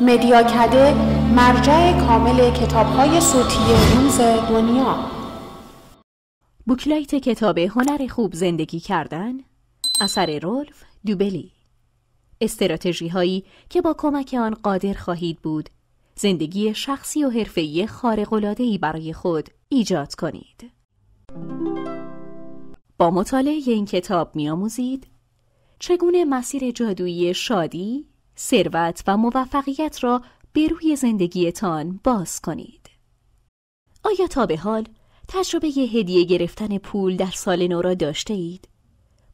مدیاکده مرجع کامل های صوتی روز دنیا بوکلایت کتاب هنر خوب زندگی کردن اثر رولف دوبلی استراتژی هایی که با کمک آن قادر خواهید بود زندگی شخصی و حرفه‌ای خارق‌العاده‌ای برای خود ایجاد کنید. با مطالعه این کتاب می‌آموزید چگونه مسیر جادویی شادی، ثروت و موفقیت را به روی زندگیتان باز کنید. آیا تا به حال تجربه هدیه گرفتن پول در سال نو را داشته اید؟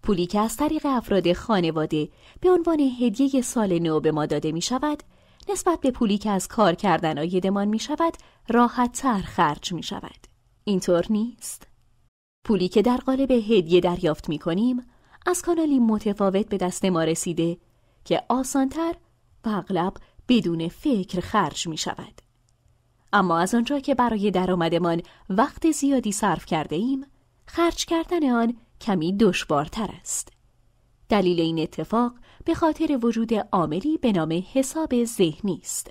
پولی که از طریق افراد خانواده به عنوان هدیه سال نو به ما داده می شود، نسبت به پولی که از کار کردن آیدمان می شود، راحت تر خرج می شود. اینطور نیست؟ پولی که در قالب هدیه دریافت می کنیم، از کانالی متفاوت به دست ما رسیده که آسانتر و اغلب بدون فکر خرج می شود. اما از آنجا که برای درآمدمان وقت زیادی صرف کرده ایم، خرج کردن آن کمی دشوارتر است. دلیل این اتفاق به خاطر وجود عاملی به نام حساب ذهنی است.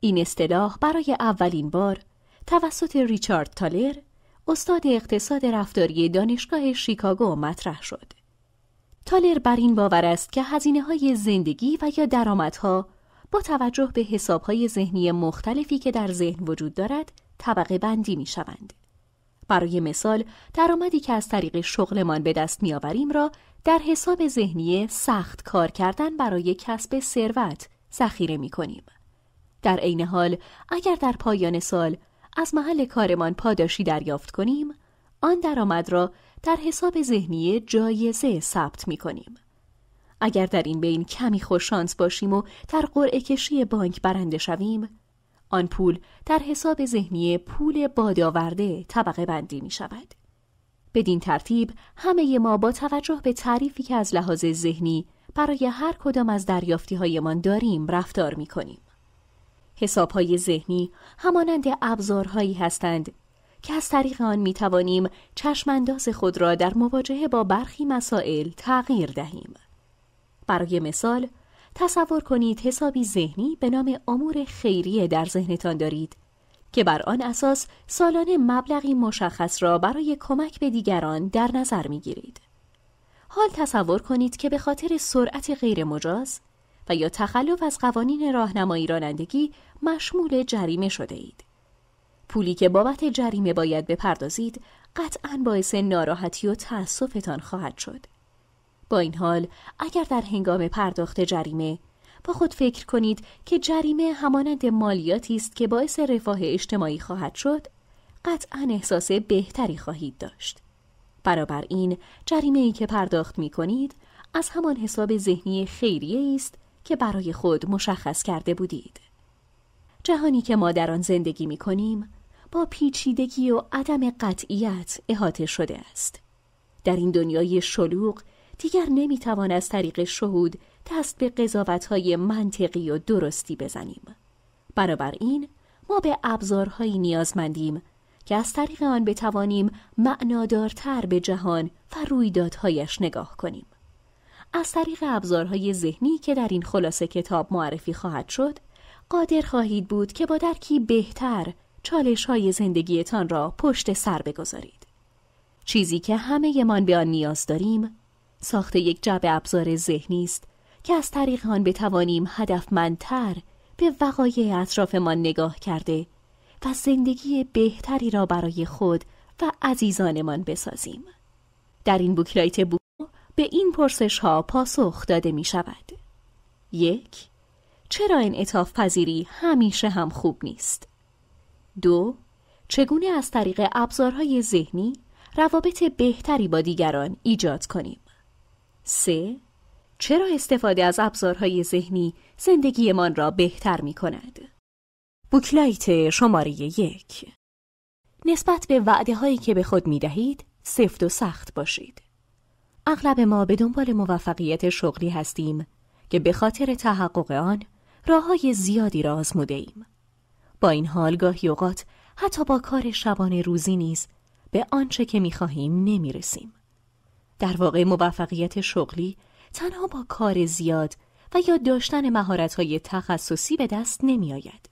این اصطلاح برای اولین بار توسط ریچارد تالر استاد اقتصاد رفتاری دانشگاه شیکاگو مطرح شد. تالر بر این باور است که هزینه های زندگی و یا درآمدها با توجه به حساب های ذهنی مختلفی که در ذهن وجود دارد طبقه بندی می شوند. برای مثال درآمدی که از طریق شغلمان به دست میآوریم را در حساب ذهنی سخت کار کردن برای کسب ثروت ذخیره می کنیم. در عین حال اگر در پایان سال از محل کارمان پاداشی دریافت کنیم آن درآمد را در حساب ذهنی جایزه ثبت می کنیم. اگر در این بین کمی خوششانس باشیم و در قرعه کشی بانک برنده شویم، آن پول در حساب ذهنی پول بادآورده طبقه بندی می شود. بدین ترتیب همه ما با توجه به تعریفی که از لحاظ ذهنی برای هر کدام از دریافتی هایمان داریم رفتار می کنیم. حساب های ذهنی همانند ابزارهایی هستند که از طریق آن می توانیم چشمانداز خود را در مواجهه با برخی مسائل تغییر دهیم. برای مثال، تصور کنید حسابی ذهنی به نام امور خیریه در ذهنتان دارید که بر آن اساس سالانه مبلغی مشخص را برای کمک به دیگران در نظر می گیرید. حال تصور کنید که به خاطر سرعت غیرمجاز و یا تخلف از قوانین راهنمایی رانندگی مشمول جریمه شده اید. پولی که بابت جریمه باید بپردازید قطعا باعث ناراحتی و تأسفتان خواهد شد. با این حال اگر در هنگام پرداخت جریمه با خود فکر کنید که جریمه همانند مالیاتی است که باعث رفاه اجتماعی خواهد شد قطعا احساس بهتری خواهید داشت برابر این جریمه ای که پرداخت می کنید از همان حساب ذهنی خیریه است که برای خود مشخص کرده بودید جهانی که ما در آن زندگی می کنیم با پیچیدگی و عدم قطعیت احاطه شده است. در این دنیای شلوغ دیگر نمیتوان از طریق شهود دست به قضاوتهای منطقی و درستی بزنیم. این ما به ابزارهایی نیازمندیم که از طریق آن بتوانیم معنادارتر به جهان و رویدادهایش نگاه کنیم. از طریق ابزارهای ذهنی که در این خلاصه کتاب معرفی خواهد شد، قادر خواهید بود که با درکی بهتر چالش های زندگیتان را پشت سر بگذارید. چیزی که همه یمان به آن نیاز داریم، ساخت یک جب ابزار ذهنی است که از طریق آن بتوانیم هدفمندتر به وقایع اطرافمان نگاه کرده و زندگی بهتری را برای خود و عزیزانمان بسازیم. در این بوکلایت بو به این پرسش ها پاسخ داده می شود. یک چرا این اتاف پذیری همیشه هم خوب نیست؟ دو چگونه از طریق ابزارهای ذهنی روابط بهتری با دیگران ایجاد کنیم. سه چرا استفاده از ابزارهای ذهنی زندگیمان را بهتر می کند؟ بوکلایت شماره یک نسبت به وعده هایی که به خود می دهید، سفت و سخت باشید. اغلب ما به دنبال موفقیت شغلی هستیم که به خاطر تحقق آن راه های زیادی را آزموده ایم. با این حال گاهی اوقات حتی با کار شبانه روزی نیز به آنچه که نمی نمیرسیم. در واقع موفقیت شغلی تنها با کار زیاد و یا داشتن های تخصصی به دست نمیآید.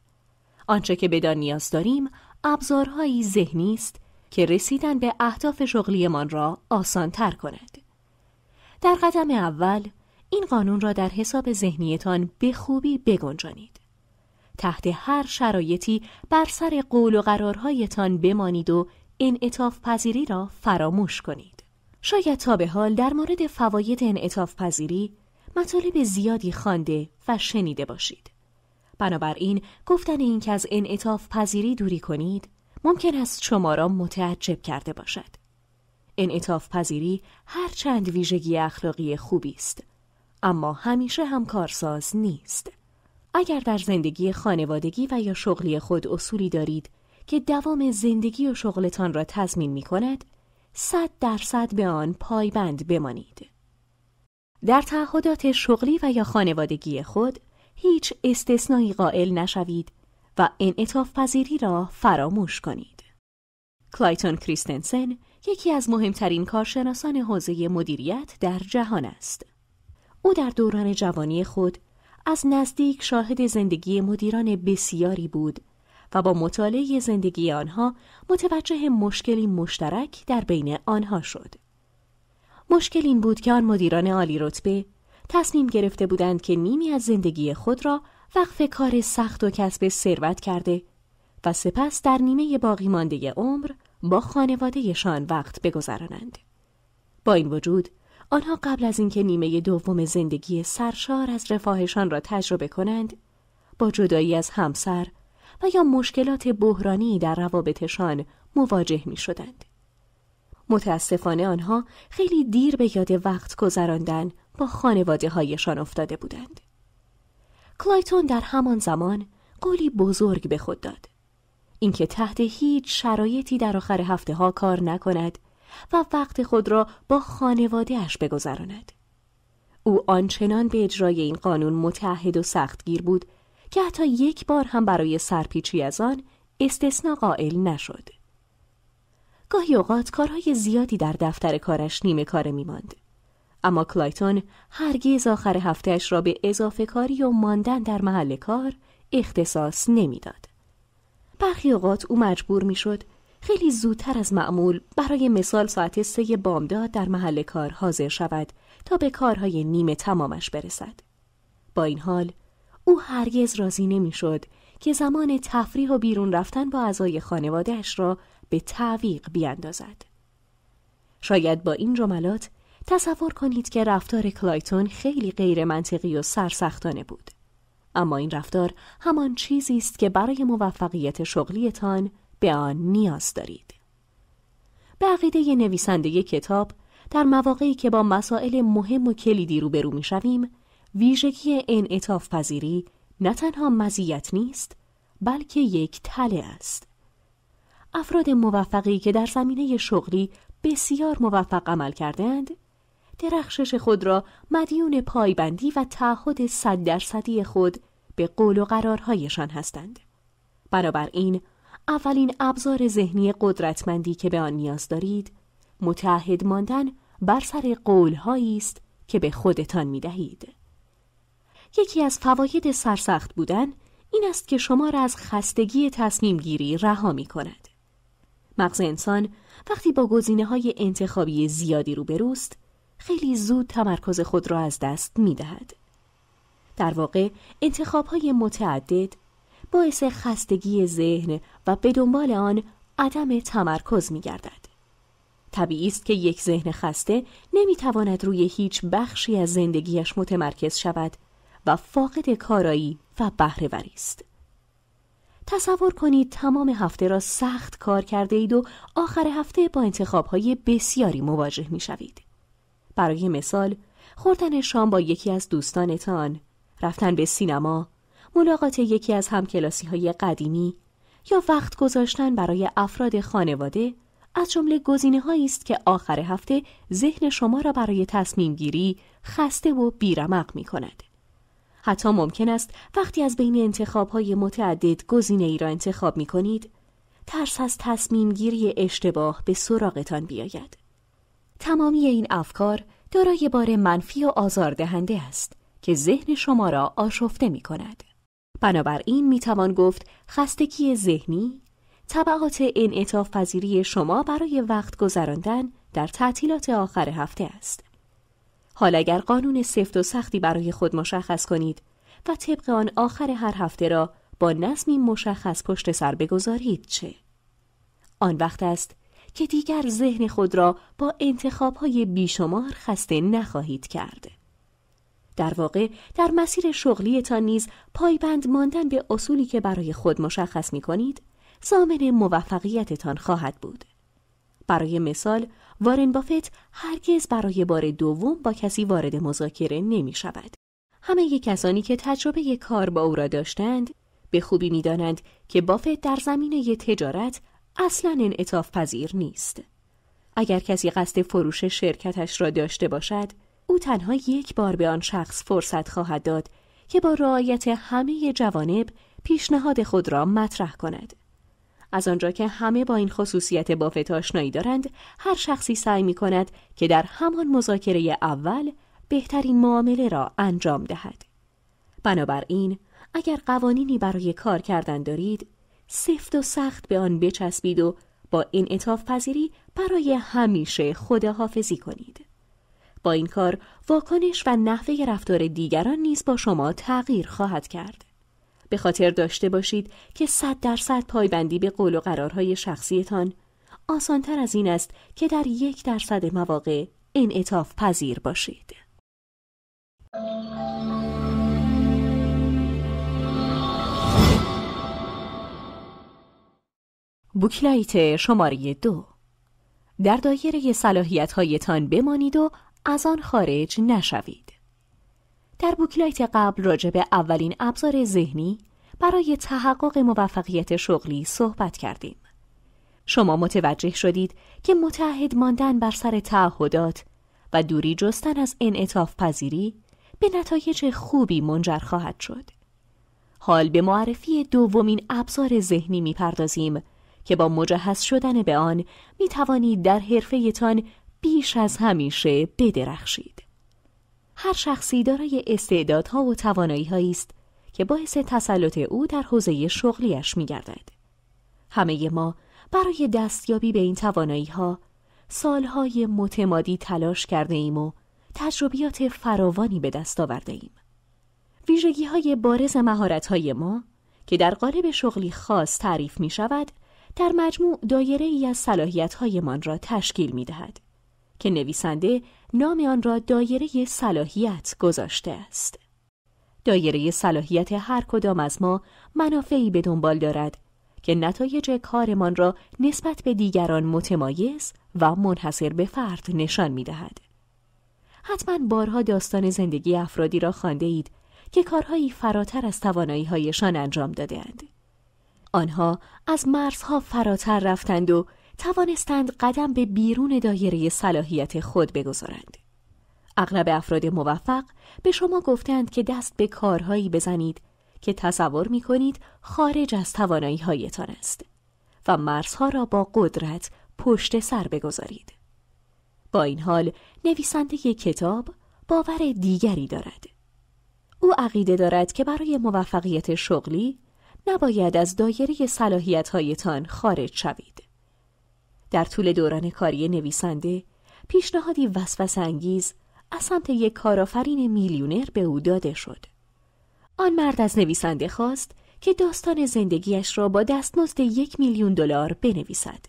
آنچه که بدان نیاز داریم ابزارهایی ذهنی است که رسیدن به اهداف شغلیمان را تر کند. در قدم اول این قانون را در حساب ذهنیتان به خوبی بگنجانید. تحت هر شرایطی بر سر قول و قرارهایتان بمانید و انعطاف پذیری را فراموش کنید. شاید تا به حال در مورد فواید انعطاف پذیری مطالب زیادی خوانده و شنیده باشید. بنابراین گفتن اینکه از انعطاف پذیری دوری کنید ممکن است شما را متعجب کرده باشد. انعطاف پذیری هر چند ویژگی اخلاقی خوبی است اما همیشه هم کارساز نیست. اگر در زندگی خانوادگی و یا شغلی خود اصولی دارید که دوام زندگی و شغلتان را تضمین می کند، صد درصد به آن پایبند بمانید. در تعهدات شغلی و یا خانوادگی خود هیچ استثنایی قائل نشوید و انعطاف پذیری را فراموش کنید. کلایتون کریستنسن یکی از مهمترین کارشناسان حوزه مدیریت در جهان است. او در دوران جوانی خود از نزدیک شاهد زندگی مدیران بسیاری بود و با مطالعه زندگی آنها متوجه مشکلی مشترک در بین آنها شد. مشکل این بود که آن مدیران عالی رتبه تصمیم گرفته بودند که نیمی از زندگی خود را وقف کار سخت و کسب ثروت کرده و سپس در نیمه باقی مانده عمر با خانوادهشان وقت بگذرانند. با این وجود آنها قبل از اینکه نیمه دوم زندگی سرشار از رفاهشان را تجربه کنند با جدایی از همسر و یا مشکلات بحرانی در روابطشان مواجه می شدند. متاسفانه آنها خیلی دیر به یاد وقت گذراندن با خانواده هایشان افتاده بودند. کلایتون در همان زمان قولی بزرگ به خود داد. اینکه تحت هیچ شرایطی در آخر هفته ها کار نکند و وقت خود را با خانوادهاش بگذراند. او آنچنان به اجرای این قانون متحد و سختگیر بود که حتی یک بار هم برای سرپیچی از آن استثنا قائل نشد. گاهی اوقات کارهای زیادی در دفتر کارش نیمه کاره می ماند. اما کلایتون هرگز آخر هفتهش را به اضافه کاری و ماندن در محل کار اختصاص نمیداد. برخی اوقات او مجبور میشد خیلی زودتر از معمول برای مثال ساعت سه بامداد در محل کار حاضر شود تا به کارهای نیمه تمامش برسد. با این حال او هرگز راضی نمیشد که زمان تفریح و بیرون رفتن با اعضای خانوادهش را به تعویق بیاندازد. شاید با این جملات تصور کنید که رفتار کلایتون خیلی غیر منطقی و سرسختانه بود. اما این رفتار همان چیزی است که برای موفقیت شغلیتان به آن نیاز دارید. به عقیده نویسنده کتاب در مواقعی که با مسائل مهم و کلیدی روبرو شویم ویژگی انعطاف پذیری نه تنها مزیت نیست بلکه یک تله است افراد موفقی که در زمینه شغلی بسیار موفق عمل کردند درخشش خود را مدیون پایبندی و تعهد صد درصدی خود به قول و قرارهایشان هستند بنابراین اولین ابزار ذهنی قدرتمندی که به آن نیاز دارید متحد ماندن بر سر قولهایی است که به خودتان می دهید. یکی از فواید سرسخت بودن این است که شما را از خستگی تصمیم گیری رها می کند. مغز انسان وقتی با گزینه های انتخابی زیادی روبروست خیلی زود تمرکز خود را از دست می دهد. در واقع انتخاب های متعدد باعث خستگی ذهن و به دنبال آن عدم تمرکز می گردد. طبیعی است که یک ذهن خسته نمیتواند روی هیچ بخشی از زندگیش متمرکز شود و فاقد کارایی و بهرهوری است. تصور کنید تمام هفته را سخت کار کرده اید و آخر هفته با انتخابهای بسیاری مواجه می شوید. برای مثال خوردن شام با یکی از دوستانتان، رفتن به سینما، ملاقات یکی از همکلاسی های قدیمی یا وقت گذاشتن برای افراد خانواده از جمله گزینه هایی است که آخر هفته ذهن شما را برای تصمیم گیری خسته و بیرمق می کند. حتی ممکن است وقتی از بین انتخاب های متعدد گزینه ای را انتخاب می کنید ترس از تصمیم گیری اشتباه به سراغتان بیاید. تمامی این افکار دارای بار منفی و آزاردهنده است که ذهن شما را آشفته می کند. بنابراین میتوان گفت خستگی ذهنی طبعات انعطاف پذیری شما برای وقت گذراندن در تعطیلات آخر هفته است. حال اگر قانون سفت و سختی برای خود مشخص کنید و طبق آن آخر هر هفته را با نظمی مشخص پشت سر بگذارید چه؟ آن وقت است که دیگر ذهن خود را با انتخابهای بیشمار خسته نخواهید کرده. در واقع در مسیر شغلیتان نیز پایبند ماندن به اصولی که برای خود مشخص می کنید زامن موفقیتتان خواهد بود. برای مثال وارن بافت هرگز برای بار دوم با کسی وارد مذاکره نمی شود. همه کسانی که تجربه کار با او را داشتند به خوبی می دانند که بافت در زمینه تجارت اصلا انعطاف پذیر نیست. اگر کسی قصد فروش شرکتش را داشته باشد او تنها یک بار به آن شخص فرصت خواهد داد که با رعایت همه جوانب پیشنهاد خود را مطرح کند. از آنجا که همه با این خصوصیت بافت آشنایی دارند، هر شخصی سعی می کند که در همان مذاکره اول بهترین معامله را انجام دهد. بنابراین، اگر قوانینی برای کار کردن دارید، سفت و سخت به آن بچسبید و با این اطاف پذیری برای همیشه خداحافظی کنید. با این کار واکنش و نحوه رفتار دیگران نیز با شما تغییر خواهد کرد. به خاطر داشته باشید که صد درصد پایبندی به قول و قرارهای شخصیتان آسانتر از این است که در یک درصد مواقع انعطاف پذیر باشید. بوکلایت شماره دو در دایره صلاحیت هایتان بمانید و از آن خارج نشوید. در بوکلایت قبل راجع به اولین ابزار ذهنی برای تحقق موفقیت شغلی صحبت کردیم. شما متوجه شدید که متحد ماندن بر سر تعهدات و دوری جستن از انعطاف پذیری به نتایج خوبی منجر خواهد شد. حال به معرفی دومین ابزار ذهنی میپردازیم که با مجهز شدن به آن می توانید در حرفهتان بیش از همیشه بدرخشید. هر شخصی دارای استعدادها و توانایی است که باعث تسلط او در حوزه شغلیش می گردد. همه ما برای دستیابی به این توانایی ها سالهای متمادی تلاش کرده ایم و تجربیات فراوانی به دست آورده ایم. ویژگی های بارز مهارت های ما که در قالب شغلی خاص تعریف می شود در مجموع دایره ای از صلاحیت هایمان را تشکیل می دهد. که نویسنده نام آن را دایره صلاحیت گذاشته است. دایره صلاحیت هر کدام از ما منافعی به دنبال دارد که نتایج کارمان را نسبت به دیگران متمایز و منحصر به فرد نشان می دهد. حتما بارها داستان زندگی افرادی را خانده اید که کارهایی فراتر از توانایی هایشان انجام دادند. آنها از مرزها فراتر رفتند و توانستند قدم به بیرون دایره صلاحیت خود بگذارند. اغلب افراد موفق به شما گفتند که دست به کارهایی بزنید که تصور می کنید خارج از توانایی هایتان است و مرزها را با قدرت پشت سر بگذارید. با این حال نویسنده یک کتاب باور دیگری دارد. او عقیده دارد که برای موفقیت شغلی نباید از دایره صلاحیت هایتان خارج شوید. در طول دوران کاری نویسنده پیشنهادی وسوسه انگیز از سمت یک کارآفرین میلیونر به او داده شد. آن مرد از نویسنده خواست که داستان زندگیش را با دستمزد یک میلیون دلار بنویسد.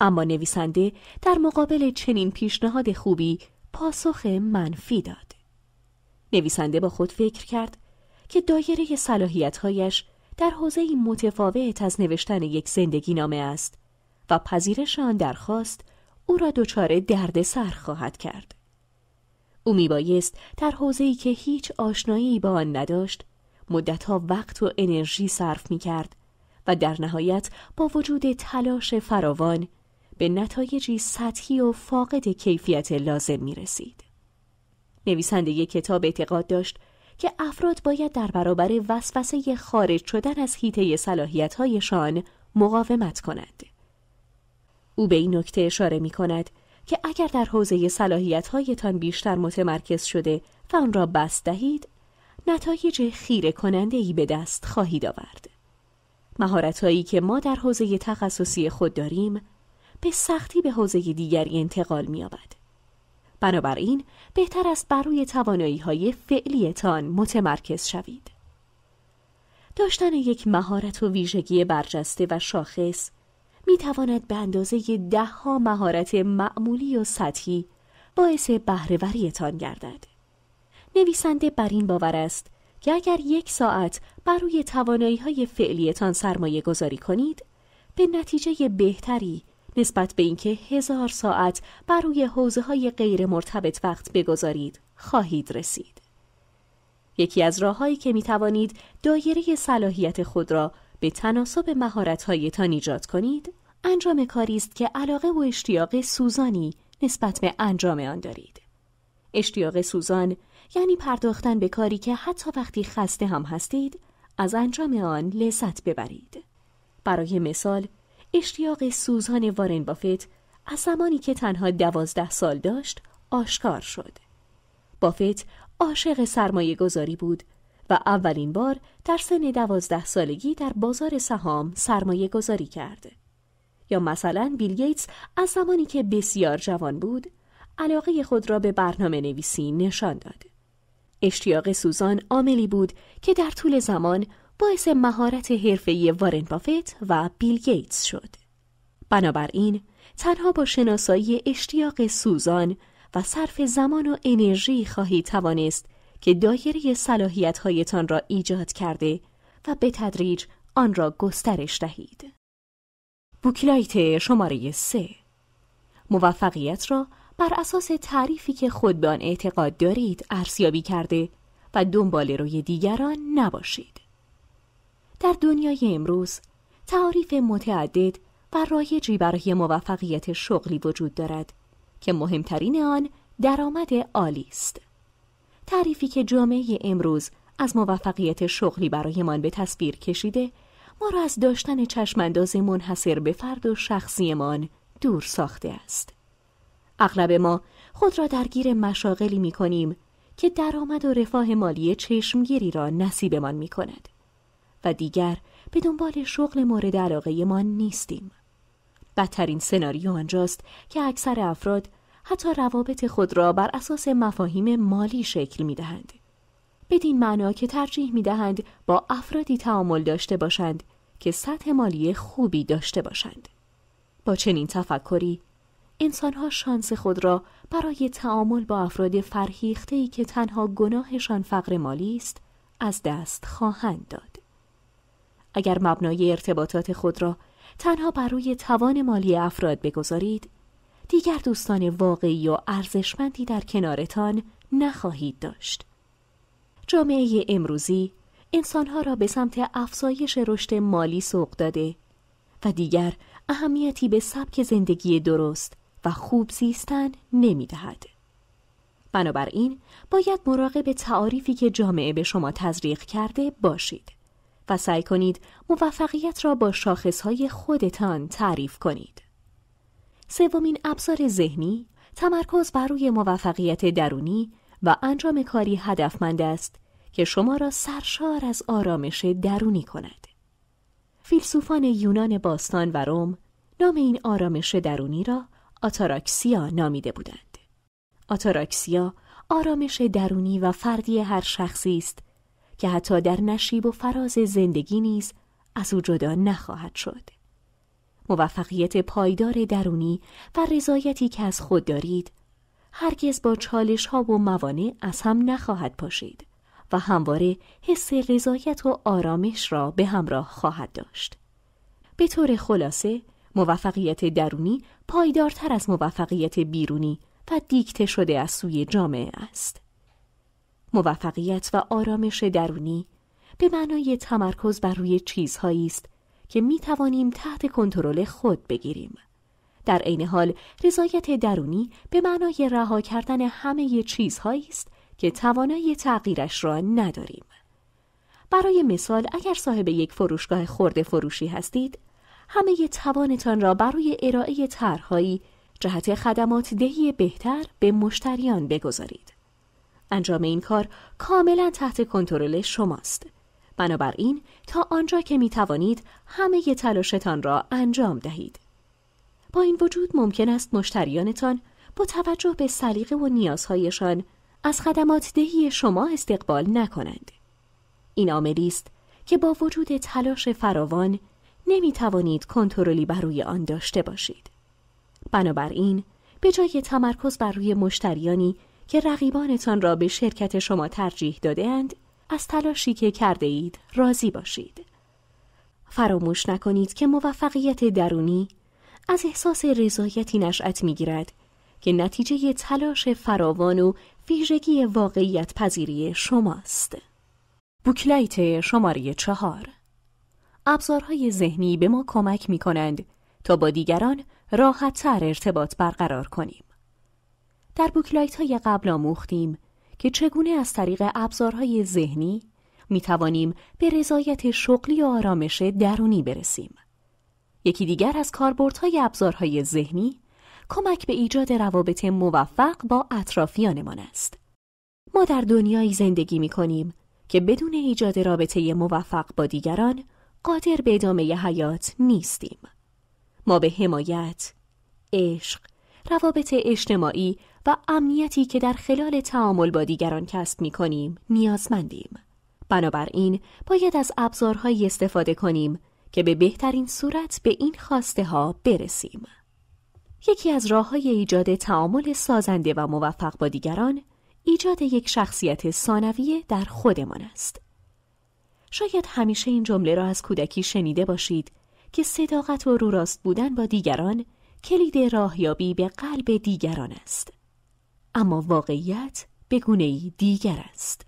اما نویسنده در مقابل چنین پیشنهاد خوبی پاسخ منفی داد. نویسنده با خود فکر کرد که دایره صلاحیتهایش در حوزه متفاوت از نوشتن یک زندگی نامه است و پذیرش آن درخواست او را دچار سر خواهد کرد او میبایست در حوزه‌ای که هیچ آشنایی با آن نداشت مدتها وقت و انرژی صرف کرد و در نهایت با وجود تلاش فراوان به نتایجی سطحی و فاقد کیفیت لازم می رسید. نویسنده یک کتاب اعتقاد داشت که افراد باید در برابر وسوسه خارج شدن از حیطه صلاحیت‌هایشان مقاومت کنند. او به این نکته اشاره می کند که اگر در حوزه هایتان بیشتر متمرکز شده و آن را بست دهید نتایج خیره کننده ای به دست خواهید آورد. مهارتهایی که ما در حوزه تخصصی خود داریم به سختی به حوزه دیگری انتقال می مییابد بنابراین بهتر است بر روی های فعلیتان متمرکز شوید. داشتن یک مهارت و ویژگی برجسته و شاخص می تواند به اندازه ده ها مهارت معمولی و سطحی باعث بهرهوریتان گردد. نویسنده بر این باور است که اگر یک ساعت بر روی توانایی های فعلیتان سرمایه گذاری کنید به نتیجه بهتری نسبت به اینکه هزار ساعت بر روی حوزه های غیر مرتبط وقت بگذارید خواهید رسید. یکی از راههایی که می توانید دایره صلاحیت خود را به تناسب مهارت‌هایتان ایجاد کنید انجام کاری است که علاقه و اشتیاق سوزانی نسبت به انجام آن دارید اشتیاق سوزان یعنی پرداختن به کاری که حتی وقتی خسته هم هستید از انجام آن لذت ببرید برای مثال اشتیاق سوزان وارن بافت از زمانی که تنها دوازده سال داشت آشکار شد بافت عاشق سرمایه گذاری بود و اولین بار در سن دوازده سالگی در بازار سهام سرمایه گذاری کرد. یا مثلا بیل گیتس از زمانی که بسیار جوان بود علاقه خود را به برنامه نویسی نشان داد. اشتیاق سوزان عاملی بود که در طول زمان باعث مهارت حرفه‌ای وارن بافت و بیل گیتس شد. بنابراین تنها با شناسایی اشتیاق سوزان و صرف زمان و انرژی خواهی توانست که دایره هایتان را ایجاد کرده و به تدریج آن را گسترش دهید. بوکلایت شماره 3 موفقیت را بر اساس تعریفی که خود به آن اعتقاد دارید ارزیابی کرده و دنبال روی دیگران نباشید. در دنیای امروز تعریف متعدد و رایجی برای موفقیت شغلی وجود دارد که مهمترین آن درآمد عالی است. تعریفی که جامعه امروز از موفقیت شغلی برایمان به تصویر کشیده ما را از داشتن چشمانداز منحصر به فرد و شخصیمان دور ساخته است. اغلب ما خود را درگیر مشاغلی می کنیم که درآمد و رفاه مالی چشمگیری را نصیبمان می کند و دیگر به دنبال شغل مورد علاقه ما نیستیم. بدترین سناریو آنجاست که اکثر افراد حتی روابط خود را بر اساس مفاهیم مالی شکل می دهند. بدین معنا که ترجیح می دهند با افرادی تعامل داشته باشند که سطح مالی خوبی داشته باشند. با چنین تفکری انسانها شانس خود را برای تعامل با افراد فرهیختهی که تنها گناهشان فقر مالی است از دست خواهند داد. اگر مبنای ارتباطات خود را تنها بر روی توان مالی افراد بگذارید دیگر دوستان واقعی و ارزشمندی در کنارتان نخواهید داشت. جامعه امروزی انسانها را به سمت افزایش رشد مالی سوق داده و دیگر اهمیتی به سبک زندگی درست و خوب زیستن نمی دهد. بنابراین باید مراقب تعاریفی که جامعه به شما تزریق کرده باشید و سعی کنید موفقیت را با شاخصهای خودتان تعریف کنید. سومین ابزار ذهنی تمرکز بر روی موفقیت درونی و انجام کاری هدفمند است که شما را سرشار از آرامش درونی کند. فیلسوفان یونان باستان و روم نام این آرامش درونی را آتاراکسیا نامیده بودند. آتاراکسیا آرامش درونی و فردی هر شخصی است که حتی در نشیب و فراز زندگی نیز از او جدا نخواهد شد. موفقیت پایدار درونی و رضایتی که از خود دارید هرگز با چالش ها و موانع از هم نخواهد پاشید و همواره حس رضایت و آرامش را به همراه خواهد داشت. به طور خلاصه موفقیت درونی پایدارتر از موفقیت بیرونی و دیکته شده از سوی جامعه است. موفقیت و آرامش درونی به معنای تمرکز بر روی چیزهایی است که می توانیم تحت کنترل خود بگیریم. در عین حال رضایت درونی به معنای رها کردن همه چیزهایی است که توانایی تغییرش را نداریم. برای مثال اگر صاحب یک فروشگاه خورده فروشی هستید، همه توانتان را برای ارائه طرحهایی جهت خدمات دهی بهتر به مشتریان بگذارید. انجام این کار کاملا تحت کنترل شماست. بنابراین تا آنجا که می توانید همه ی تلاشتان را انجام دهید. با این وجود ممکن است مشتریانتان با توجه به سلیقه و نیازهایشان از خدمات دهی شما استقبال نکنند. این عاملی است که با وجود تلاش فراوان نمی توانید کنترلی بر روی آن داشته باشید. بنابراین به جای تمرکز بر روی مشتریانی که رقیبانتان را به شرکت شما ترجیح داده از تلاشی که کرده اید راضی باشید. فراموش نکنید که موفقیت درونی از احساس رضایتی نشأت میگیرد که نتیجه تلاش فراوان و ویژگی واقعیت پذیری شماست. بوکلایت شماره چهار ابزارهای ذهنی به ما کمک می کنند تا با دیگران تر ارتباط برقرار کنیم. در بوکلایت های قبل آموختیم که چگونه از طریق ابزارهای ذهنی می توانیم به رضایت شغلی و آرامش درونی برسیم. یکی دیگر از کاربردهای ابزارهای ذهنی کمک به ایجاد روابط موفق با اطرافیانمان است. ما در دنیایی زندگی می کنیم که بدون ایجاد رابطه موفق با دیگران قادر به ادامه حیات نیستیم. ما به حمایت، عشق، روابط اجتماعی و امنیتی که در خلال تعامل با دیگران کسب می کنیم نیازمندیم. بنابراین باید از ابزارهایی استفاده کنیم که به بهترین صورت به این خواسته ها برسیم. یکی از راه های ایجاد تعامل سازنده و موفق با دیگران ایجاد یک شخصیت ثانویه در خودمان است. شاید همیشه این جمله را از کودکی شنیده باشید که صداقت و روراست بودن با دیگران کلید راهیابی به قلب دیگران است. اما واقعیت به گونه دیگر است.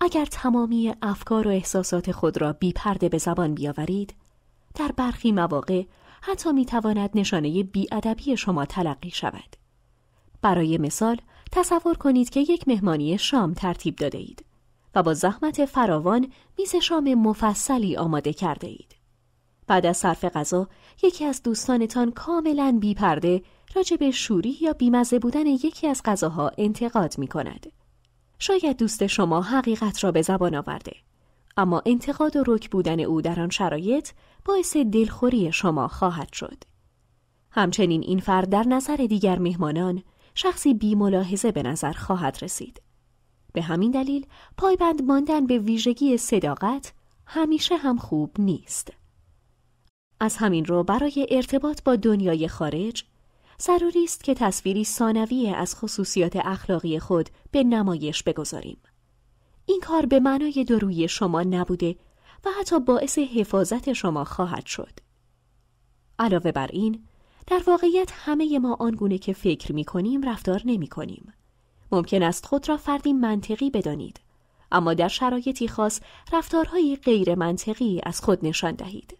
اگر تمامی افکار و احساسات خود را بی پرده به زبان بیاورید، در برخی مواقع حتی می تواند نشانه بیادبی شما تلقی شود. برای مثال، تصور کنید که یک مهمانی شام ترتیب داده اید و با زحمت فراوان میز شام مفصلی آماده کرده اید. بعد از صرف غذا یکی از دوستانتان کاملا بیپرده راجع به شوری یا بیمزه بودن یکی از غذاها انتقاد می کند. شاید دوست شما حقیقت را به زبان آورده. اما انتقاد و رک بودن او در آن شرایط باعث دلخوری شما خواهد شد. همچنین این فرد در نظر دیگر مهمانان شخصی بی ملاحظه به نظر خواهد رسید. به همین دلیل پایبند ماندن به ویژگی صداقت همیشه هم خوب نیست. از همین رو برای ارتباط با دنیای خارج ضروری است که تصویری ثانویه از خصوصیات اخلاقی خود به نمایش بگذاریم. این کار به معنای دروی شما نبوده و حتی باعث حفاظت شما خواهد شد. علاوه بر این، در واقعیت همه ما آنگونه که فکر می کنیم رفتار نمی کنیم. ممکن است خود را فردی منطقی بدانید، اما در شرایطی خاص رفتارهای غیر منطقی از خود نشان دهید.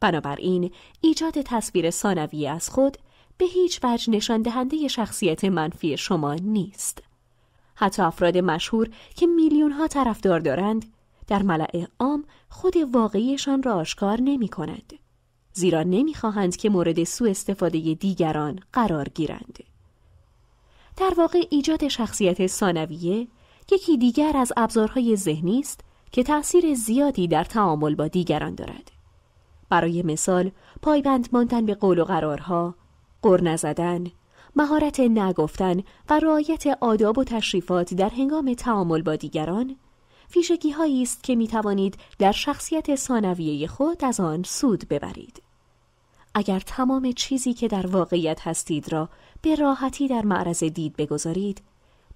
بنابراین ایجاد تصویر ثانویه از خود به هیچ وجه نشان دهنده شخصیت منفی شما نیست. حتی افراد مشهور که میلیون ها طرفدار دارند در ملع عام خود واقعیشان را آشکار نمی کند. زیرا نمیخواهند که مورد سوء استفاده دیگران قرار گیرند. در واقع ایجاد شخصیت ثانویه یکی دیگر از ابزارهای ذهنی است که تأثیر زیادی در تعامل با دیگران دارد. برای مثال پایبند ماندن به قول و قرارها، قر نزدن، مهارت نگفتن و رعایت آداب و تشریفات در هنگام تعامل با دیگران فیشگی هایی است که می توانید در شخصیت ثانویه خود از آن سود ببرید. اگر تمام چیزی که در واقعیت هستید را به راحتی در معرض دید بگذارید،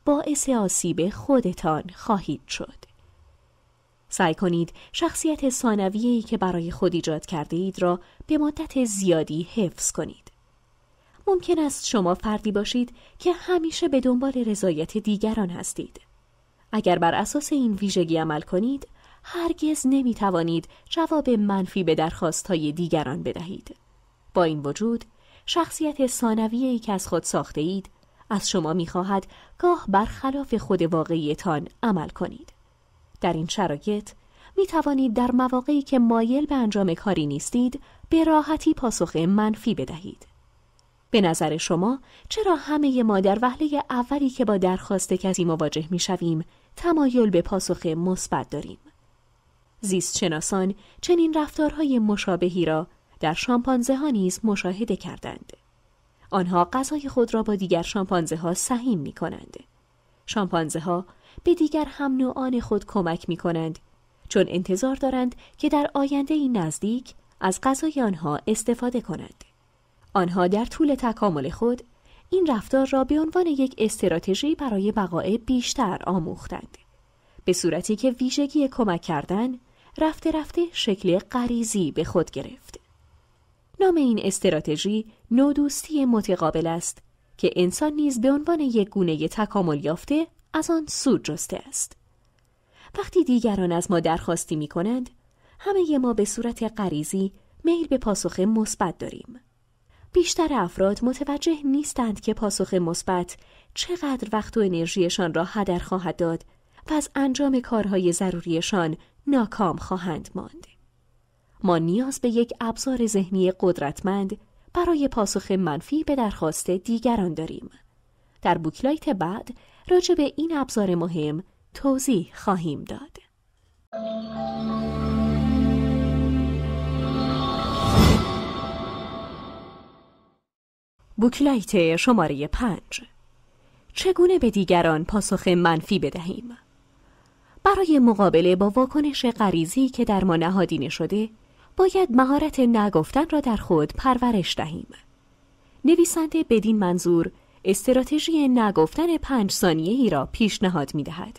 باعث آسیب خودتان خواهید شد. سعی کنید شخصیت ثانویه‌ای که برای خود ایجاد کرده اید را به مدت زیادی حفظ کنید. ممکن است شما فردی باشید که همیشه به دنبال رضایت دیگران هستید. اگر بر اساس این ویژگی عمل کنید، هرگز نمی توانید جواب منفی به درخواست های دیگران بدهید. با این وجود، شخصیت ثانویه‌ای که از خود ساخته اید، از شما می خواهد گاه برخلاف خود واقعیتان عمل کنید. در این شرایط می توانید در مواقعی که مایل به انجام کاری نیستید به راحتی پاسخ منفی بدهید. به نظر شما چرا همه ما در وهله اولی که با درخواست کسی مواجه می شویم تمایل به پاسخ مثبت داریم؟ زیست شناسان چنین رفتارهای مشابهی را در شامپانزه ها نیز مشاهده کردند. آنها غذای خود را با دیگر شامپانزه ها سهیم می کنند. شامپانزه ها به دیگر هم نوعان خود کمک می کنند چون انتظار دارند که در آینده این نزدیک از غذای آنها استفاده کنند. آنها در طول تکامل خود این رفتار را به عنوان یک استراتژی برای بقای بیشتر آموختند. به صورتی که ویژگی کمک کردن رفته رفته شکل غریزی به خود گرفت. نام این استراتژی نودوستی متقابل است که انسان نیز به عنوان یک گونه تکامل یافته از آن سود جسته است وقتی دیگران از ما درخواستی می کنند همه ما به صورت غریزی میل به پاسخ مثبت داریم بیشتر افراد متوجه نیستند که پاسخ مثبت چقدر وقت و انرژیشان را هدر خواهد داد و از انجام کارهای ضروریشان ناکام خواهند ماند. ما نیاز به یک ابزار ذهنی قدرتمند برای پاسخ منفی به درخواست دیگران داریم. در بوکلایت بعد راجع به این ابزار مهم توضیح خواهیم داد. بوکلایت شماره 5 چگونه به دیگران پاسخ منفی بدهیم؟ برای مقابله با واکنش غریزی که در ما نهادینه شده، باید مهارت نگفتن را در خود پرورش دهیم. نویسنده بدین منظور استراتژی نگفتن پنج ثانیه ای را پیشنهاد می دهد.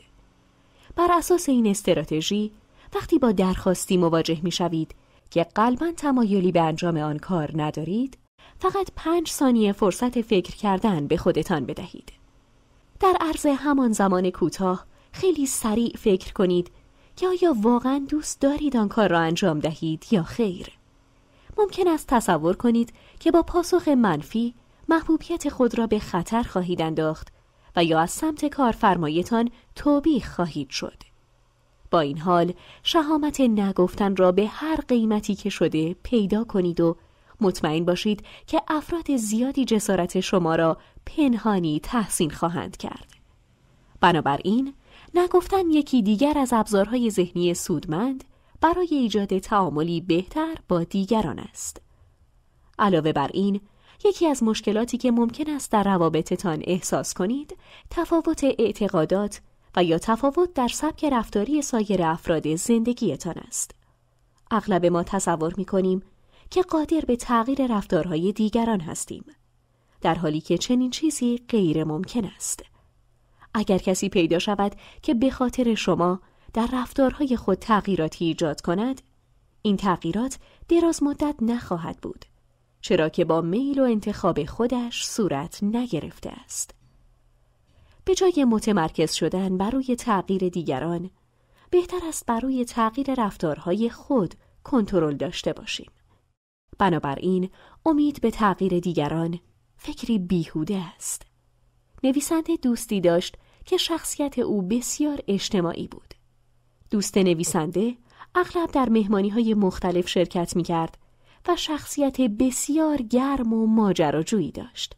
بر اساس این استراتژی وقتی با درخواستی مواجه می شوید که قلبا تمایلی به انجام آن کار ندارید فقط پنج ثانیه فرصت فکر کردن به خودتان بدهید. در عرض همان زمان کوتاه خیلی سریع فکر کنید که آیا واقعا دوست دارید آن کار را انجام دهید یا خیر؟ ممکن است تصور کنید که با پاسخ منفی محبوبیت خود را به خطر خواهید انداخت و یا از سمت کارفرمایتان توبیخ خواهید شد با این حال شهامت نگفتن را به هر قیمتی که شده پیدا کنید و مطمئن باشید که افراد زیادی جسارت شما را پنهانی تحسین خواهند کرد بنابراین نگفتن یکی دیگر از ابزارهای ذهنی سودمند برای ایجاد تعاملی بهتر با دیگران است علاوه بر این یکی از مشکلاتی که ممکن است در روابطتان احساس کنید تفاوت اعتقادات و یا تفاوت در سبک رفتاری سایر افراد زندگیتان است. اغلب ما تصور می کنیم که قادر به تغییر رفتارهای دیگران هستیم در حالی که چنین چیزی غیر ممکن است. اگر کسی پیدا شود که به خاطر شما در رفتارهای خود تغییراتی ایجاد کند این تغییرات دراز مدت نخواهد بود چرا که با میل و انتخاب خودش صورت نگرفته است. به جای متمرکز شدن بر روی تغییر دیگران، بهتر است بر روی تغییر رفتارهای خود کنترل داشته باشیم. بنابراین امید به تغییر دیگران فکری بیهوده است. نویسنده دوستی داشت که شخصیت او بسیار اجتماعی بود. دوست نویسنده اغلب در مهمانی های مختلف شرکت می کرد و شخصیت بسیار گرم و ماجراجویی داشت.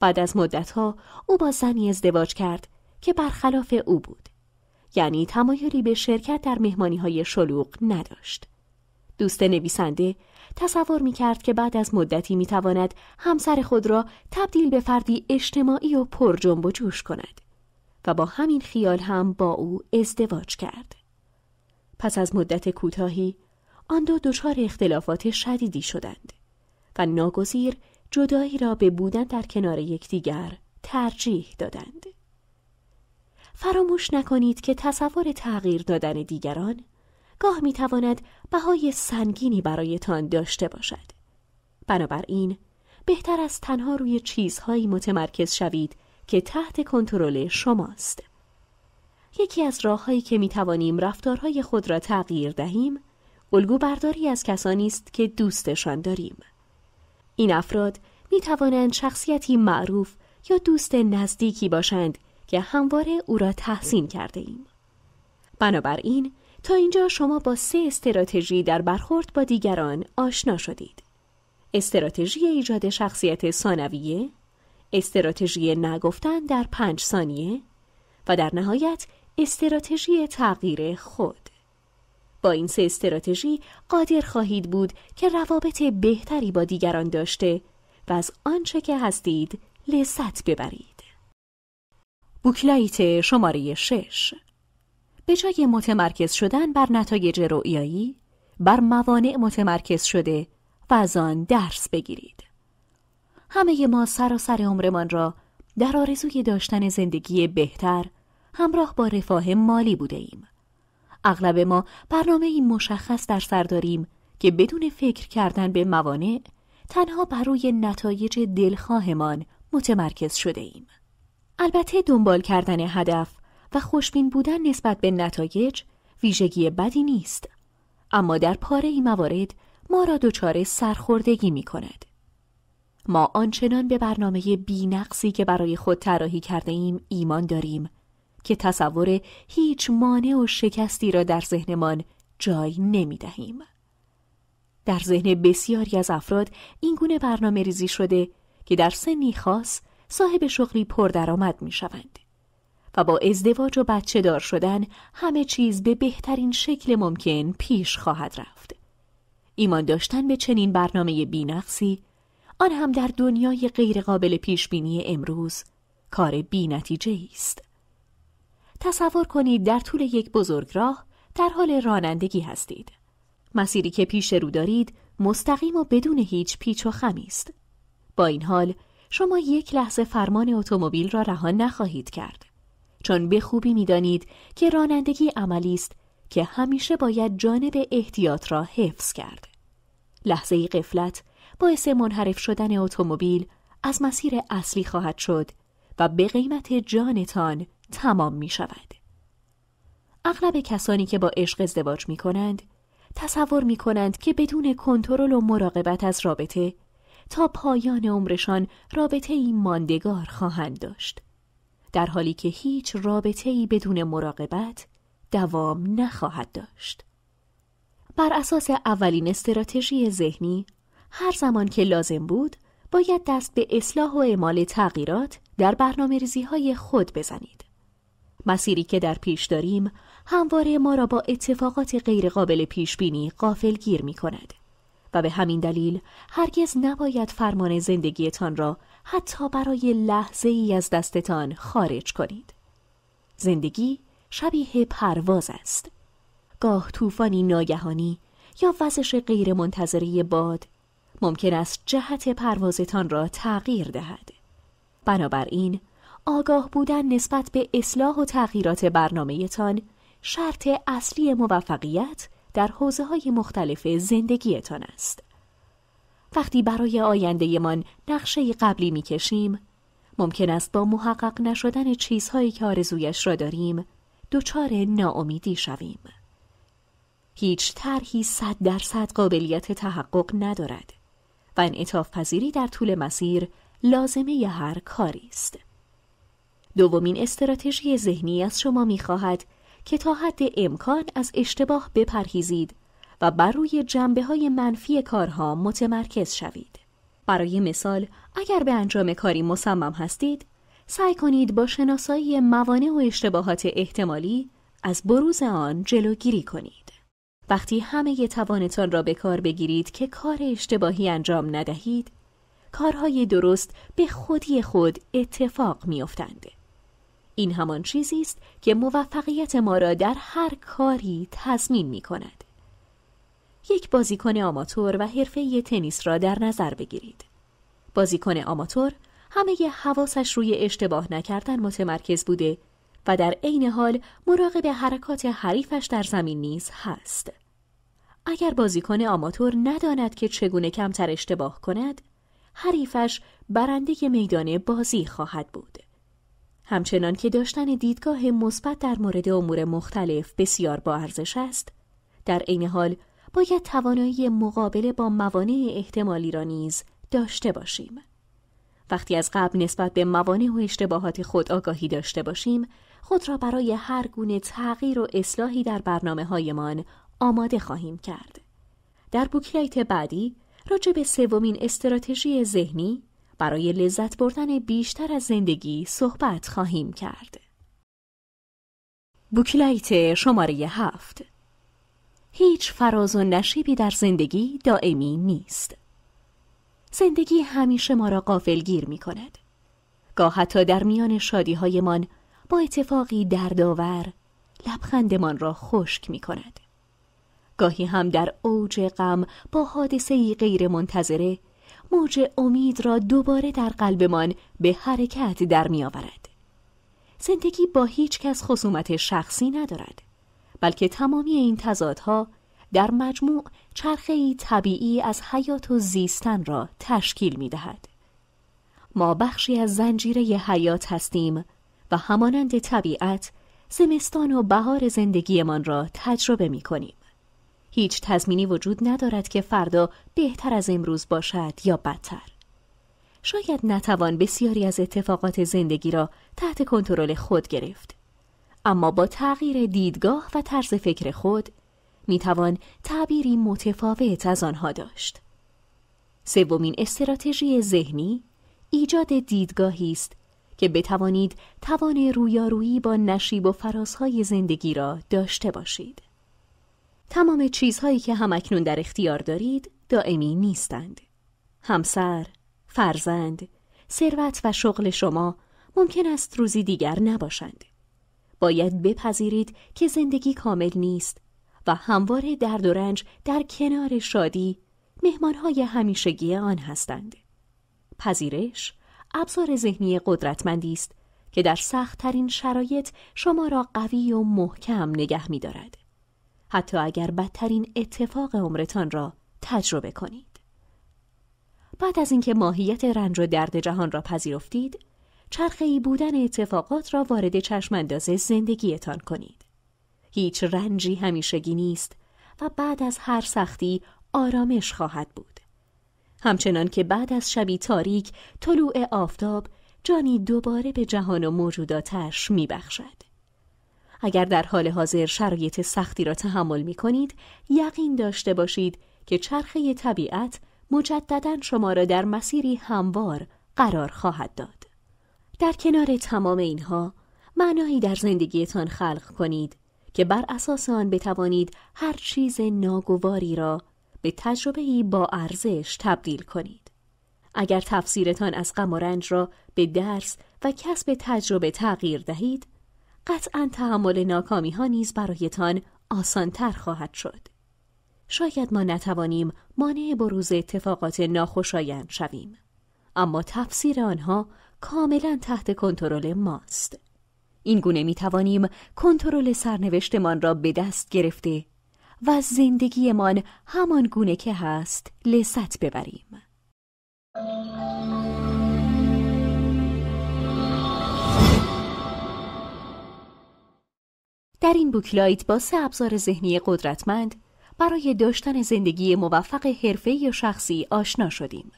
بعد از مدتها او با زنی ازدواج کرد که برخلاف او بود. یعنی تمایلی به شرکت در مهمانی های شلوغ نداشت. دوست نویسنده تصور میکرد که بعد از مدتی میتواند همسر خود را تبدیل به فردی اجتماعی و پر جنب و جوش کند و با همین خیال هم با او ازدواج کرد. پس از مدت کوتاهی آن دو دچار اختلافات شدیدی شدند و ناگزیر جدایی را به بودن در کنار یکدیگر ترجیح دادند فراموش نکنید که تصور تغییر دادن دیگران گاه میتواند بهای سنگینی برایتان داشته باشد بنابراین بهتر از تنها روی چیزهایی متمرکز شوید که تحت کنترل شماست یکی از راههایی که می توانیم رفتارهای خود را تغییر دهیم الگوبرداری برداری از کسانی است که دوستشان داریم. این افراد می توانند شخصیتی معروف یا دوست نزدیکی باشند که همواره او را تحسین کرده ایم. بنابراین تا اینجا شما با سه استراتژی در برخورد با دیگران آشنا شدید. استراتژی ایجاد شخصیت ثانویه، استراتژی نگفتن در پنج ثانیه و در نهایت استراتژی تغییر خود. با این سه استراتژی قادر خواهید بود که روابط بهتری با دیگران داشته و از آنچه که هستید لذت ببرید. بوکلایت شماره 6 به جای متمرکز شدن بر نتایج رؤیایی بر موانع متمرکز شده و از آن درس بگیرید. همه ما سراسر عمرمان را در آرزوی داشتن زندگی بهتر همراه با رفاه مالی بوده ایم. اغلب ما برنامه این مشخص در سر داریم که بدون فکر کردن به موانع تنها بر روی نتایج دلخواهمان متمرکز شده ایم. البته دنبال کردن هدف و خوشبین بودن نسبت به نتایج ویژگی بدی نیست. اما در پاره ای موارد ما را دچار سرخوردگی می کند. ما آنچنان به برنامه بینقصی که برای خود طراحی کرده ایم ایمان داریم که تصور هیچ مانع و شکستی را در ذهنمان جای نمی دهیم. در ذهن بسیاری از افراد اینگونه گونه برنامه ریزی شده که در سنی خاص صاحب شغلی پردرآمد می شوند و با ازدواج و بچه دار شدن همه چیز به بهترین شکل ممکن پیش خواهد رفت. ایمان داشتن به چنین برنامه بینقصی آن هم در دنیای غیرقابل پیش بینی امروز کار بینتیجه است. تصور کنید در طول یک بزرگ راه در حال رانندگی هستید. مسیری که پیش رو دارید مستقیم و بدون هیچ پیچ و خمی است. با این حال شما یک لحظه فرمان اتومبیل را رها نخواهید کرد. چون به خوبی میدانید که رانندگی عملی است که همیشه باید جانب احتیاط را حفظ کرد. لحظه قفلت باعث منحرف شدن اتومبیل از مسیر اصلی خواهد شد و به قیمت جانتان تمام می شود. اغلب کسانی که با عشق ازدواج می کنند تصور می کنند که بدون کنترل و مراقبت از رابطه تا پایان عمرشان رابطه ای ماندگار خواهند داشت در حالی که هیچ رابطه ای بدون مراقبت دوام نخواهد داشت بر اساس اولین استراتژی ذهنی هر زمان که لازم بود باید دست به اصلاح و اعمال تغییرات در برنامه های خود بزنید مسیری که در پیش داریم همواره ما را با اتفاقات غیرقابل پیش بینی قافل گیر می کند و به همین دلیل هرگز نباید فرمان زندگیتان را حتی برای لحظه ای از دستتان خارج کنید. زندگی شبیه پرواز است. گاه طوفانی ناگهانی یا وزش غیرمنتظره باد ممکن است جهت پروازتان را تغییر دهد. بنابراین آگاه بودن نسبت به اصلاح و تغییرات برنامهتان شرط اصلی موفقیت در حوزه های مختلف زندگیتان است. وقتی برای آیندهمان نقشه قبلی میکشیم، ممکن است با محقق نشدن چیزهایی که آرزویش را داریم، دچار ناامیدی شویم. هیچ طرحی صد درصد قابلیت تحقق ندارد و انعطاف پذیری در طول مسیر لازمه ی هر کاری است. دومین استراتژی ذهنی از شما می خواهد که تا حد امکان از اشتباه بپرهیزید و بر روی جنبه های منفی کارها متمرکز شوید. برای مثال، اگر به انجام کاری مصمم هستید، سعی کنید با شناسایی موانع و اشتباهات احتمالی از بروز آن جلوگیری کنید. وقتی همه ی توانتان را به کار بگیرید که کار اشتباهی انجام ندهید، کارهای درست به خودی خود اتفاق می‌افتند. این همان چیزی است که موفقیت ما را در هر کاری تضمین می کند. یک بازیکن آماتور و حرفه تنیس را در نظر بگیرید. بازیکن آماتور همه ی حواسش روی اشتباه نکردن متمرکز بوده و در عین حال مراقب حرکات حریفش در زمین نیز هست. اگر بازیکن آماتور نداند که چگونه کمتر اشتباه کند، حریفش برنده میدان بازی خواهد بود. همچنان که داشتن دیدگاه مثبت در مورد امور مختلف بسیار با ارزش است در عین حال باید توانایی مقابله با موانع احتمالی را نیز داشته باشیم وقتی از قبل نسبت به موانع و اشتباهات خود آگاهی داشته باشیم خود را برای هر گونه تغییر و اصلاحی در برنامه هایمان آماده خواهیم کرد در بوکلایت بعدی راجع به سومین استراتژی ذهنی برای لذت بردن بیشتر از زندگی صحبت خواهیم کرد. بوکلایت شماره هفت هیچ فراز و نشیبی در زندگی دائمی نیست. زندگی همیشه ما را گیر می کند. گاه حتی در میان شادی من با اتفاقی دردآور لبخندمان را خشک می کند. گاهی هم در اوج غم با حادثه غیر منتظره موج امید را دوباره در قلبمان به حرکت در می آورد. زندگی با هیچ کس خصومت شخصی ندارد بلکه تمامی این تضادها در مجموع چرخه طبیعی از حیات و زیستن را تشکیل می دهد. ما بخشی از زنجیره ی حیات هستیم و همانند طبیعت زمستان و بهار زندگیمان را تجربه می کنیم. هیچ تزمینی وجود ندارد که فردا بهتر از امروز باشد یا بدتر. شاید نتوان بسیاری از اتفاقات زندگی را تحت کنترل خود گرفت. اما با تغییر دیدگاه و طرز فکر خود میتوان تعبیری متفاوت از آنها داشت. سومین استراتژی ذهنی ایجاد دیدگاهی است که بتوانید توان رویارویی با نشیب و فرازهای زندگی را داشته باشید. تمام چیزهایی که هم اکنون در اختیار دارید دائمی نیستند. همسر، فرزند، ثروت و شغل شما ممکن است روزی دیگر نباشند. باید بپذیرید که زندگی کامل نیست و همواره درد و رنج در کنار شادی مهمانهای همیشگی آن هستند. پذیرش ابزار ذهنی قدرتمندی است که در سختترین شرایط شما را قوی و محکم نگه می دارد. حتی اگر بدترین اتفاق عمرتان را تجربه کنید. بعد از اینکه ماهیت رنج و درد جهان را پذیرفتید، ای بودن اتفاقات را وارد چشمانداز زندگیتان کنید. هیچ رنجی همیشگی نیست و بعد از هر سختی آرامش خواهد بود. همچنان که بعد از شبی تاریک طلوع آفتاب جانی دوباره به جهان و موجوداتش میبخشد. اگر در حال حاضر شرایط سختی را تحمل می کنید، یقین داشته باشید که چرخه طبیعت مجددا شما را در مسیری هموار قرار خواهد داد. در کنار تمام اینها، معنایی در زندگیتان خلق کنید که بر اساس آن بتوانید هر چیز ناگواری را به ای با ارزش تبدیل کنید. اگر تفسیرتان از غم و رنج را به درس و کسب تجربه تغییر دهید، قطعا تحمل ناکامی ها نیز برایتان تر خواهد شد. شاید ما نتوانیم مانع بروز اتفاقات ناخوشایند شویم. اما تفسیر آنها کاملا تحت کنترل ماست. این گونه می توانیم کنترل سرنوشتمان را به دست گرفته و زندگیمان همان گونه که هست لذت ببریم. در این بوکلایت با سه ابزار ذهنی قدرتمند برای داشتن زندگی موفق حرفه یا شخصی آشنا شدیم.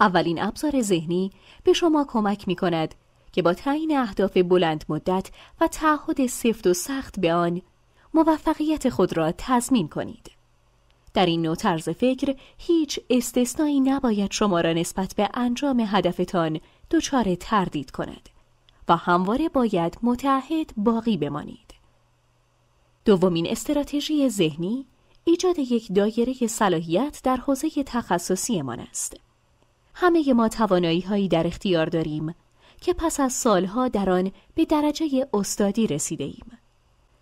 اولین ابزار ذهنی به شما کمک می کند که با تعیین اهداف بلند مدت و تعهد سفت و سخت به آن موفقیت خود را تضمین کنید. در این نوع طرز فکر هیچ استثنایی نباید شما را نسبت به انجام هدفتان دچار تردید کند و همواره باید متعهد باقی بمانید. دومین استراتژی ذهنی ایجاد یک دایره صلاحیت در حوزه تخصصیمان است. همه ما توانایی هایی در اختیار داریم که پس از سالها در آن به درجه استادی رسیده ایم.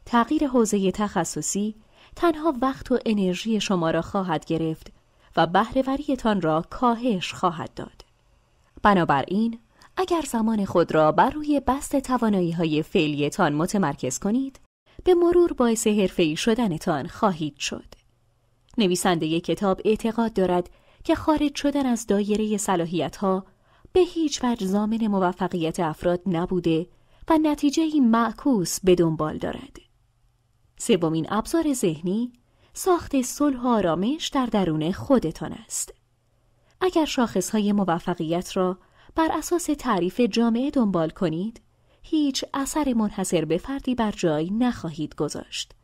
تغییر حوزه تخصصی تنها وقت و انرژی شما را خواهد گرفت و بهرهوریتان را کاهش خواهد داد. بنابراین اگر زمان خود را بر روی بست توانایی های فعلیتان متمرکز کنید به مرور باعث حرفه‌ای شدنتان خواهید شد. نویسنده ی کتاب اعتقاد دارد که خارج شدن از دایره صلاحیت ها به هیچ وجه زامن موفقیت افراد نبوده و نتیجه معکوس به دنبال دارد. سومین ابزار ذهنی ساخت صلح و آرامش در درون خودتان است. اگر شاخصهای موفقیت را بر اساس تعریف جامعه دنبال کنید، هیچ اثر منحصر به فردی بر جای نخواهید گذاشت.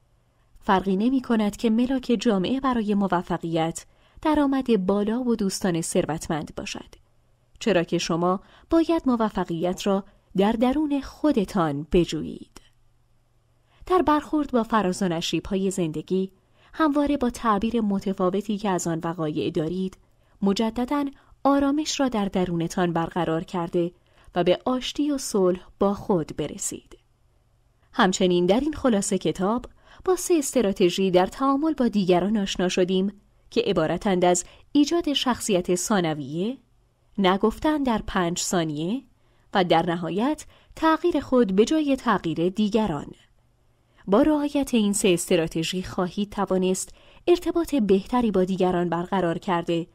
فرقی نمی کند که ملاک جامعه برای موفقیت درآمد بالا و دوستان ثروتمند باشد. چرا که شما باید موفقیت را در درون خودتان بجویید. در برخورد با فراز و های زندگی همواره با تعبیر متفاوتی که از آن وقایع دارید مجددا آرامش را در درونتان برقرار کرده و به آشتی و صلح با خود برسید. همچنین در این خلاصه کتاب با سه استراتژی در تعامل با دیگران آشنا شدیم که عبارتند از ایجاد شخصیت ثانویه، نگفتن در پنج ثانیه و در نهایت تغییر خود به جای تغییر دیگران. با رعایت این سه استراتژی خواهید توانست ارتباط بهتری با دیگران برقرار کرده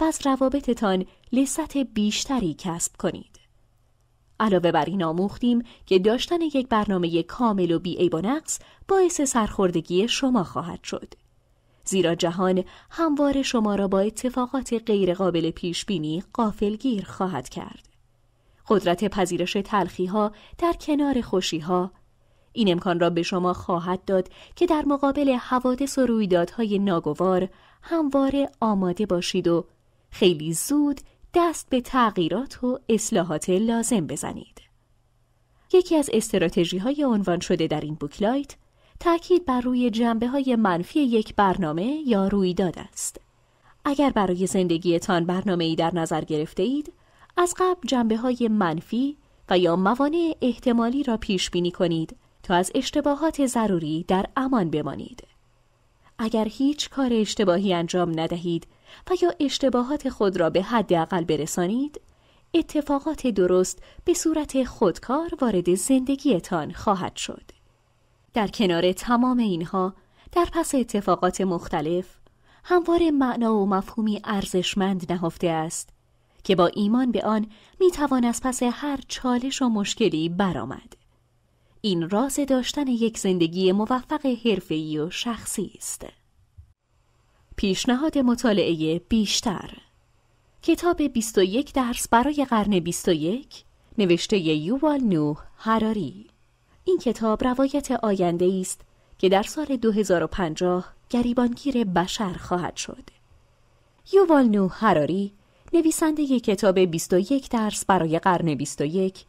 و از روابطتان لذت بیشتری کسب کنید. علاوه بر این آموختیم که داشتن یک برنامه کامل و بیعیب و نقص باعث سرخوردگی شما خواهد شد. زیرا جهان هموار شما را با اتفاقات غیرقابل پیش بینی قافلگیر خواهد کرد. قدرت پذیرش تلخی ها در کنار خوشی ها این امکان را به شما خواهد داد که در مقابل حوادث و رویدادهای ناگوار همواره آماده باشید و خیلی زود دست به تغییرات و اصلاحات لازم بزنید. یکی از استراتژی های عنوان شده در این بوکلایت تاکید بر روی جنبه های منفی یک برنامه یا رویداد است. اگر برای زندگیتان برنامه ای در نظر گرفته اید، از قبل جنبه های منفی و یا موانع احتمالی را پیش بینی کنید تا از اشتباهات ضروری در امان بمانید. اگر هیچ کار اشتباهی انجام ندهید و یا اشتباهات خود را به حداقل برسانید اتفاقات درست به صورت خودکار وارد زندگیتان خواهد شد در کنار تمام اینها در پس اتفاقات مختلف هموار معنا و مفهومی ارزشمند نهفته است که با ایمان به آن میتوان از پس هر چالش و مشکلی برآمد. این راز داشتن یک زندگی موفق حرفه‌ای و شخصی است. پیشنهاد مطالعه بیشتر کتاب 21 درس برای قرن 21 نوشته یووال نو هراری این کتاب روایت آینده است که در سال 2050 گریبانگیر بشر خواهد شد یووال نو هراری نویسنده ی کتاب 21 درس برای قرن 21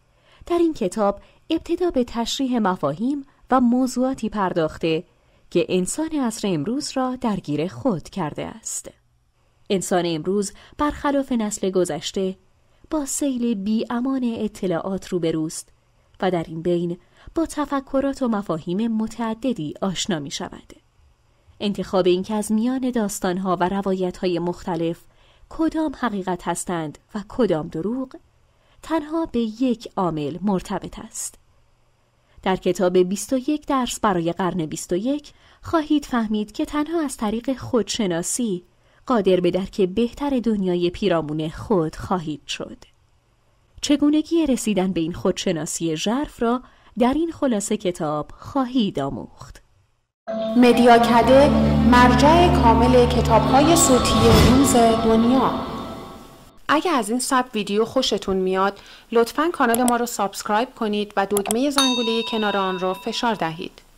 در این کتاب ابتدا به تشریح مفاهیم و موضوعاتی پرداخته که انسان عصر امروز را درگیر خود کرده است. انسان امروز برخلاف نسل گذشته با سیل بی امان اطلاعات روبروست و در این بین با تفکرات و مفاهیم متعددی آشنا می شود. انتخاب اینکه از میان داستانها و روایتهای مختلف کدام حقیقت هستند و کدام دروغ تنها به یک عامل مرتبط است در کتاب 21 درس برای قرن 21 خواهید فهمید که تنها از طریق خودشناسی قادر به درک بهتر دنیای پیرامون خود خواهید شد. چگونگی رسیدن به این خودشناسی ژرف را در این خلاصه کتاب خواهید آموخت. مدیاکده مرجع کامل کتاب‌های صوتی روز دنیا اگر از این سب ویدیو خوشتون میاد لطفا کانال ما رو سابسکرایب کنید و دکمه زنگوله کنار آن رو فشار دهید.